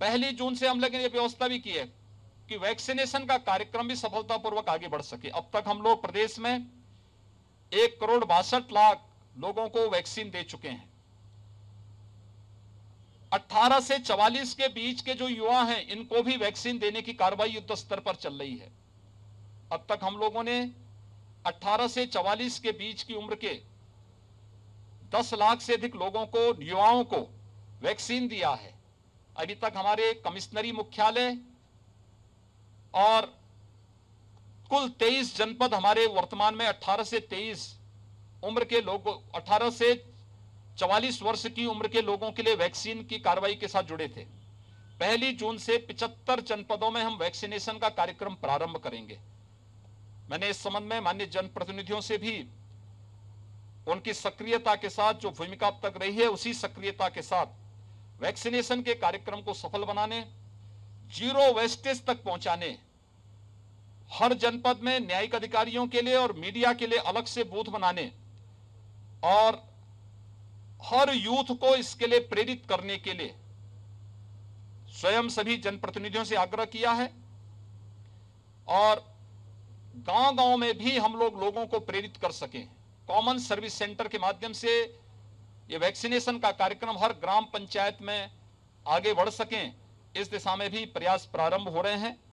पहली जून से हम लोगों ने यह व्यवस्था भी की है कि वैक्सीनेशन का कार्यक्रम भी सफलतापूर्वक आगे बढ़ सके अब तक हम लोग प्रदेश में एक करोड़ बासठ लाख लोगों को वैक्सीन दे चुके हैं 18 से 44 के बीच के जो युवा हैं इनको भी वैक्सीन देने की कार्रवाई युद्ध स्तर पर चल रही है अब तक हम लोगों ने 18 से 44 के बीच की उम्र के 10 लाख से अधिक लोगों को युवाओं को वैक्सीन दिया है अभी तक हमारे कमिश्नरी मुख्यालय और कुल 23 जनपद हमारे वर्तमान में 18 से 23 उम्र के लोगों 18 से 44 वर्ष की उम्र के लोगों के लिए वैक्सीन की कार्रवाई के साथ जुड़े थे पहली जून से 75 जनपदों में हम वैक्सीनेशन का कार्यक्रम प्रारंभ करेंगे मैंने इस संबंध में मान्य जनप्रतिनिधियों से भी उनकी सक्रियता के साथ जो भूमिका अब तक रही है उसी सक्रियता के साथ वैक्सीनेशन के कार्यक्रम को सफल बनाने जीरो वेस्टेज तक पहुंचाने हर जनपद में न्यायिक अधिकारियों के लिए और मीडिया के लिए अलग से बूथ बनाने और हर यूथ को इसके लिए प्रेरित करने के लिए स्वयं सभी जनप्रतिनिधियों से आग्रह किया है और गांव गांव में भी हम लोग लोगों को प्रेरित कर सकें कॉमन सर्विस सेंटर के माध्यम से ये वैक्सीनेशन का कार्यक्रम हर ग्राम पंचायत में आगे बढ़ सकें इस दिशा में भी प्रयास प्रारंभ हो रहे हैं